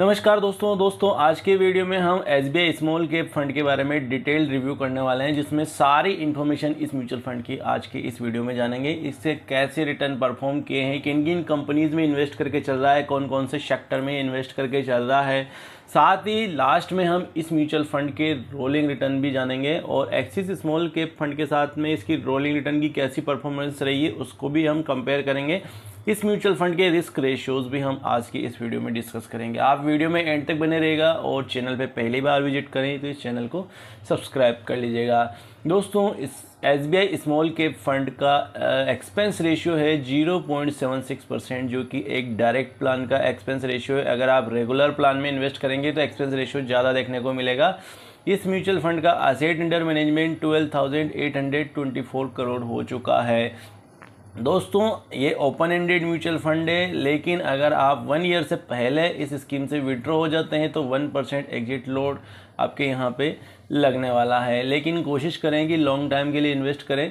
नमस्कार दोस्तों दोस्तों आज के वीडियो में हम S B I small cap fund के बारे में डिटेल रिव्यू करने वाले हैं जिसमें सारी इन्फॉर्मेशन इस म्यूचुअल फंड की आज के इस वीडियो में जानेंगे इससे कैसे रिटर्न परफॉर्म किए हैं किन किन कंपनीज में इन्वेस्ट करके चल रहा है कौन कौन से सेक्टर में इन्वेस्ट करके चल रहा है साथ ही लास्ट में हम इस म्यूचुअल फंड के रोलिंग रिटर्न भी जानेंगे और एक्सिस स्मॉल कैप फंड के साथ में इसकी रोलिंग रिटर्न की कैसी परफॉर्मेंस रही है उसको भी हम कंपेयर करेंगे इस म्यूचुअल फंड के रिस्क रेशियोज़ भी हम आज की इस वीडियो में डिस्कस करेंगे आप वीडियो में एंड तक बने रहेगा और चैनल पे पहली बार विजिट करें तो इस चैनल को सब्सक्राइब कर लीजिएगा दोस्तों इस S B I small cap fund का एक्सपेंस रेशियो है zero point seven six percent जो कि एक डायरेक्ट प्लान का एक्सपेंस रेशियो है अगर आप रेगुलर प्लान में इन्वेस्ट करेंगे तो एक्सपेंस रेशियो ज़्यादा देखने को मिलेगा इस म्यूचुअल फंड का asset under management twelve thousand eight hundred twenty four crore हो चुका है दोस्तों ये ओपन एंडेड म्यूचुअल फंड है लेकिन अगर आप वन ईयर से पहले इस स्कीम से विड्रॉ हो जाते हैं तो वन परसेंट एग्जिट लोड आपके यहाँ पे लगने वाला है लेकिन कोशिश करें कि लॉन्ग टाइम के लिए इन्वेस्ट करें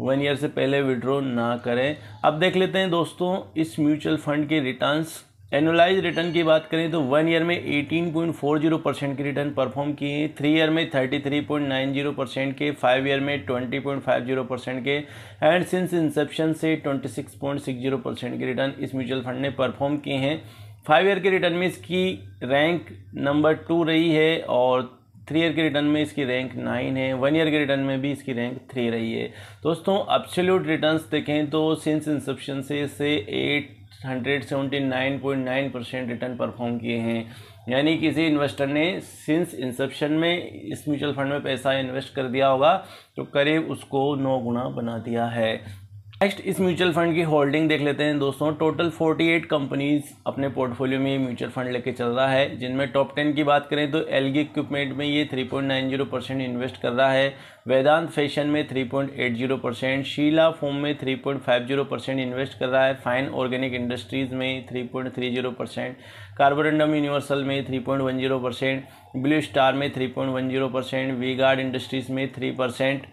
वन ईयर से पहले विड्रॉ ना करें अब देख लेते हैं दोस्तों इस म्यूचुअल फंड के रिटर्न्स एनुलाइज रिटर्न की बात करें तो वन ईयर में 18.40 परसेंट के रिटर्न परफॉर्म किए हैं थ्री ईयर में 33.90 परसेंट के फाइव ईयर में 20.50 परसेंट के एंड सिंस इंसेप्शन से 26.60 परसेंट के रिटर्न इस म्यूचुअल फंड ने परफॉर्म किए हैं फाइव ईयर के रिटर्न में इसकी रैंक नंबर टू रही है और थ्री ईयर के रिटर्न में इसकी रैंक नाइन है वन ईयर के रिटर्न में भी इसकी रैंक थ्री रही है दोस्तों अब्सोल्यूट रिटर्न्स देखें तो सिंस इंसेप्शन से से eight hundred seventy nine point nine percent return perform किए हैं यानी किसी इन्वेस्टर ने सिंस इंसेप्शन में इस म्यूचुअल फंड में पैसा इन्वेस्ट कर दिया होगा तो करीब उसको नौ गुना बना दिया है नेक्स्ट इस म्यूचुअल फंड की होल्डिंग देख लेते हैं दोस्तों टोटल 48 कंपनीज अपने पोर्टफोलियो में ये म्यूचुअल फंड लेके चल रहा है जिनमें टॉप 10 की बात करें तो एलगी इक्विपमेंट में ये 3.90 परसेंट इन्वेस्ट कर रहा है वेदांत फैशन में 3.80 परसेंट शीला फोम में 3.50 परसेंट इन्वेस्ट कर रहा है फाइन ऑर्गेनिक इंडस्ट्रीज़ में थ्री परसेंट कार्बोरेंडम यूनिवर्सल में थ्री परसेंट ब्लू स्टार में three percent V Guard industries में थ्री परसेंट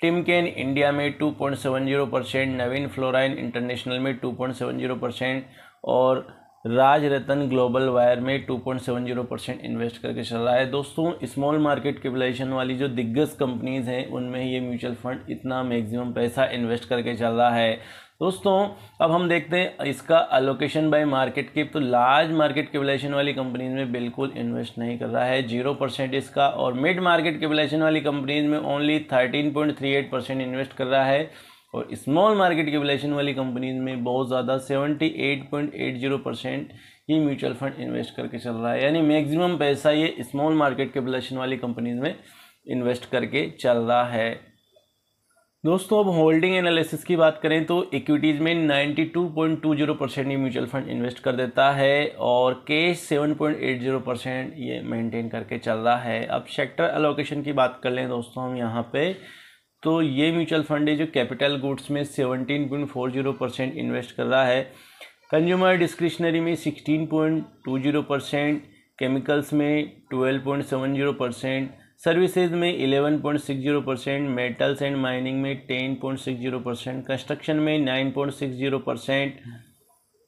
टिमकेन इंडिया में 2.70 परसेंट नवीन फ्लोराइन इंटरनेशनल में 2.70 परसेंट और राज रतन ग्लोबल वायर में 2.70 परसेंट इन्वेस्ट करके चल रहा है दोस्तों स्मॉल मार्केट कैपिटलाइजेशन वाली जो दिग्गज कंपनीज हैं उनमें ये म्यूचुअल फंड इतना मैक्सिमम पैसा इन्वेस्ट करके चल रहा है दोस्तों अब हम देखते हैं इसका अलोकेशन बाय मार्केट कैप तो लार्ज मार्केट कैपिटलाइजेशन वाली कंपनीज में बिल्कुल इन्वेस्ट नहीं कर रहा है जीरो परसेंट इसका और मिड मार्केट कैपिटलाइजेशन वाली कंपनीज में only thirteen point three eight percent invest कर रहा है और स्मॉल मार्केट कैपिटलाइजेशन वाली कंपनीज में बहुत ज़्यादा seventy eight point eight zero percent ही म्यूचुअल फंड इन्वेस्ट करके चल रहा है यानी मैक्सिमम पैसा ये स्मॉल मार्केट कैपिटलाइजेशन वाली कंपनीज में इन्वेस्ट करके चल रहा है दोस्तों अब होल्डिंग एनालिसिस की बात करें तो इक्विटीज़ में 92.20 परसेंट ये म्यूचुअल फंड इन्वेस्ट कर देता है और कैश 7.80 परसेंट ये मेंटेन करके चल रहा है अब सेक्टर एलोकेशन की बात कर लें दोस्तों हम यहाँ पे तो ये म्यूचुअल फंड है जो कैपिटल गुड्स में 17.40 परसेंट इन्वेस्ट कर रहा है कंज्यूमर डिस्क्रिशनरी में सिक्सटीन परसेंट केमिकल्स में ट्वेल्व परसेंट सर्विसेज में 11.60 परसेंट मेटल्स एंड माइनिंग में 10.60 परसेंट कंस्ट्रक्शन में 9.60 परसेंट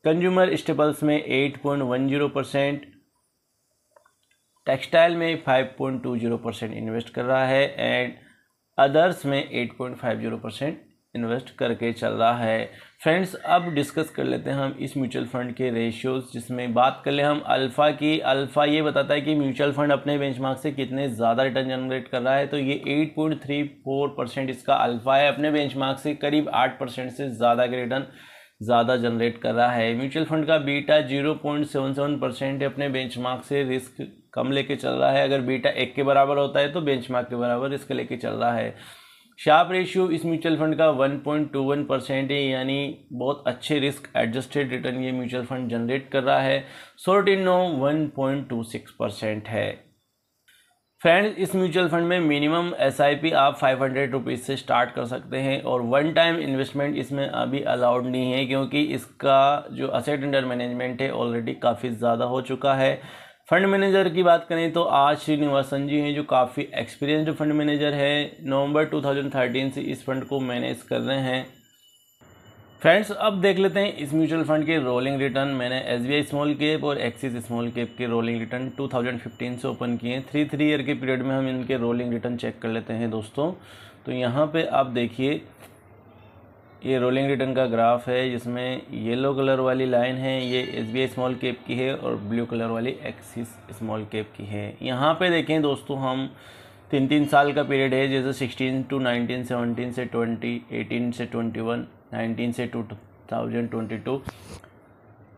कंज्यूमर स्टेबल्स में 8.10 परसेंट टेक्सटाइल में 5.20 परसेंट इन्वेस्ट कर रहा है एंड अदर्स में 8.50 परसेंट इन्वेस्ट करके चल रहा है फ्रेंड्स अब डिस्कस कर लेते हैं हम इस म्यूचुअल फंड के रेशियोज़ जिसमें बात कर ले हम अल्फ़ा की अल्फ़ा ये बताता है कि म्यूचुअल फंड अपने बेंचमार्क से कितने ज़्यादा रिटर्न जनरेट कर रहा है तो ये 8.34 परसेंट इसका अल्फ़ा है अपने बेंचमार्क से करीब 8 परसेंट से ज़्यादा के रिटर्न ज़्यादा जनरेट कर रहा है म्यूचुअल फंड का बीटा जीरो परसेंट अपने बेंच से रिस्क कम लेके चल रहा है अगर बीटा एक के बराबर होता है तो बेंच के बराबर रिस्क लेके चल रहा है शार्प रेशियो इस म्यूचुअल फंड का 1.21 परसेंट है यानी बहुत अच्छे रिस्क एडजस्टेड रिटर्न ये म्यूचुअल फंड जनरेट कर रहा है Sortino one percent है फ्रेंड्स इस म्यूचुअल फंड में मिनिमम एस आप फाइव हंड्रेड रुपीज़ से स्टार्ट कर सकते हैं और वन टाइम इन्वेस्टमेंट इसमें अभी अलाउड नहीं है क्योंकि इसका जो असेट अंडर मैनेजमेंट है ऑलरेडी काफ़ी ज़्यादा हो चुका है फंड मैनेजर की बात करें तो आज श्रीनिवासन जी हैं जो काफ़ी एक्सपीरियंस्ड फंड मैनेजर है नवंबर 2013 से इस फंड को मैनेज कर रहे हैं फ्रेंड्स अब देख लेते हैं इस म्यूचुअल फंड के रोलिंग रिटर्न मैंने S B I small cap और एक्सिस स्मॉल कैप के रोलिंग रिटर्न 2015 से ओपन किए हैं थ्री थ्री ईयर के पीरियड में हम इनके रोलिंग रिटर्न चेक कर लेते हैं दोस्तों तो यहाँ पर आप देखिए ये रोलिंग रिटर्न का ग्राफ है जिसमें येलो कलर वाली लाइन है ये एस बी स्मॉल कैप की है और ब्लू कलर वाली एक्सिस स्मॉल कैप की है यहाँ पे देखें दोस्तों हम तीन तीन साल का पीरियड है जैसे सिक्सटीन टू नाइनटीन सेवनटीन से ट्वेंटी एटीन से ट्वेंटी वन नाइनटीन से टू थाउजेंड ट्वेंटी टू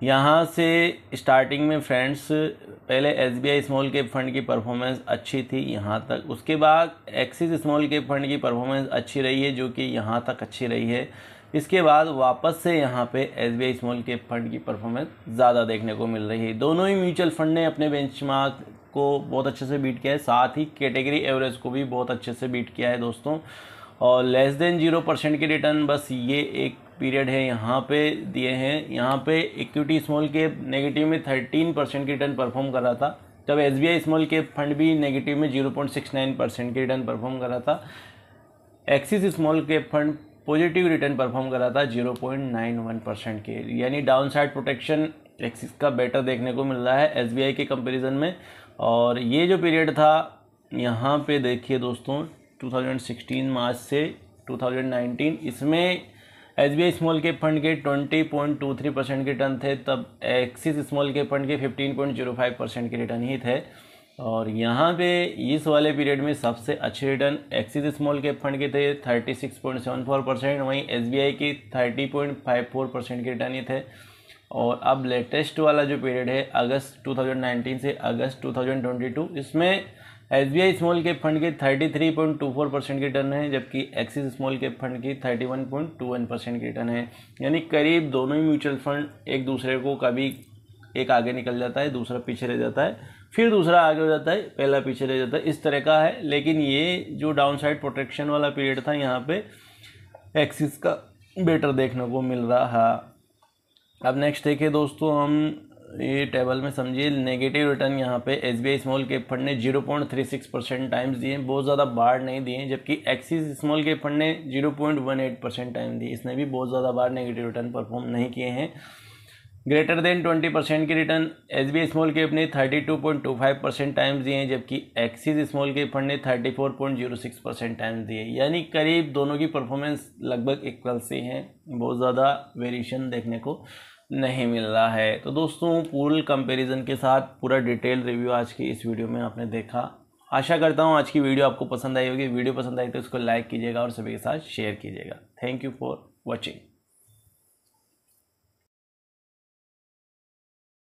यहाँ से स्टार्टिंग में फ्रेंड्स पहले S B I small cap fund की परफॉर्मेंस अच्छी थी यहाँ तक उसके बाद एक्सिस स्मॉल कैप फंड की परफॉर्मेंस अच्छी रही है जो कि यहाँ तक अच्छी रही है इसके बाद वापस से यहाँ पे S B I small cap fund की परफॉर्मेंस ज़्यादा देखने को मिल रही है दोनों ही म्यूचुअल फंड ने अपने बेंच को बहुत अच्छे से बीट किया है साथ ही कैटेगरी एवरेज को भी बहुत अच्छे से बीट किया है दोस्तों और लेस देन जीरो परसेंट के रिटर्न बस ये एक पीरियड है यहाँ पे दिए हैं यहाँ पे इक्विटी स्मॉल कैप नेगेटिव में थर्टीन परसेंट की रिटर्न परफॉर्म कर रहा था जब S B I small cap fund भी नेगेटिव में zero point six nine percent की रिटर्न परफॉर्म कर रहा था Axis small cap fund positive return perform कर रहा था zero point nine one percent के यानी डाउन साइड प्रोटेक्शन एक्सिस का बेटर देखने को मिल रहा है एस बी आई के कंपेरिजन में और ये जो पीरियड था यहाँ पे देखिए दोस्तों टू थाउजेंड सिक्सटीन मार्च से टू थाउजेंड नाइनटीन इसमें एस बी स्मॉल के फंड के 20.23 परसेंट के रिटर्न थे तब एक्सिस स्मॉल के फंड के 15.05 परसेंट के रिटर्न ही थे और यहाँ पे इस वाले पीरियड में सबसे अच्छे रिटर्न एक्सिस स्मॉल के फंड के थे 36.74 परसेंट वहीं एस बी आई के thirty point five four percent के रिटर्न ही थे और अब लेटेस्ट वाला जो पीरियड है अगस्त नाइनटीन से अगस्त टू इसमें S B I small cap fund की thirty three point two four percent की रिटर्न है जबकि एक्सिस स्मॉल कैप फंड की thirty one point two one percent की रिटर्न है यानी करीब दोनों ही म्यूचुअल फंड एक दूसरे को कभी एक आगे निकल जाता है दूसरा पीछे रह जाता है फिर दूसरा आगे हो जाता है पहला पीछे रह जाता है इस तरह का है लेकिन ये जो डाउन साइड प्रोटेक्शन वाला पीरियड था यहाँ पे एक्सिस का बेटर देखने को मिल रहा है अब नेक्स्ट देखिए दोस्तों हम ये टेबल में समझिए नेगेटिव रिटर्न यहाँ पे एस बी आई स्मॉल के फंड ने zero point three six percent times दिए बहुत ज़्यादा बाढ़ नहीं दिए जबकि एक्सिस स्मॉल केप फंड ने zero point one eight percent time दिए इसने भी बहुत ज़्यादा बार नेगेटिव रिटर्न परफॉर्म नहीं किए हैं ग्रेटर देन ट्वेंटी परसेंट की रिटर्न एस बी स्मॉल के ने thirty two point two five percent times दिए हैं जबकि एक्सिस स्मॉल केप फंड ने thirty four point zero six percent times दिए यानी करीब दोनों की परफॉर्मेंस लगभग इक्वल से हैं बहुत ज़्यादा वेरिएशन देखने को नहीं मिल रहा है तो दोस्तों पूल कंपैरिजन के साथ पूरा डिटेल रिव्यू आज की इस वीडियो में आपने देखा आशा करता हूँ आज की वीडियो आपको पसंद आई होगी वीडियो पसंद आई तो इसको लाइक कीजिएगा और सभी के साथ शेयर कीजिएगा थैंक यू फॉर वॉचिंग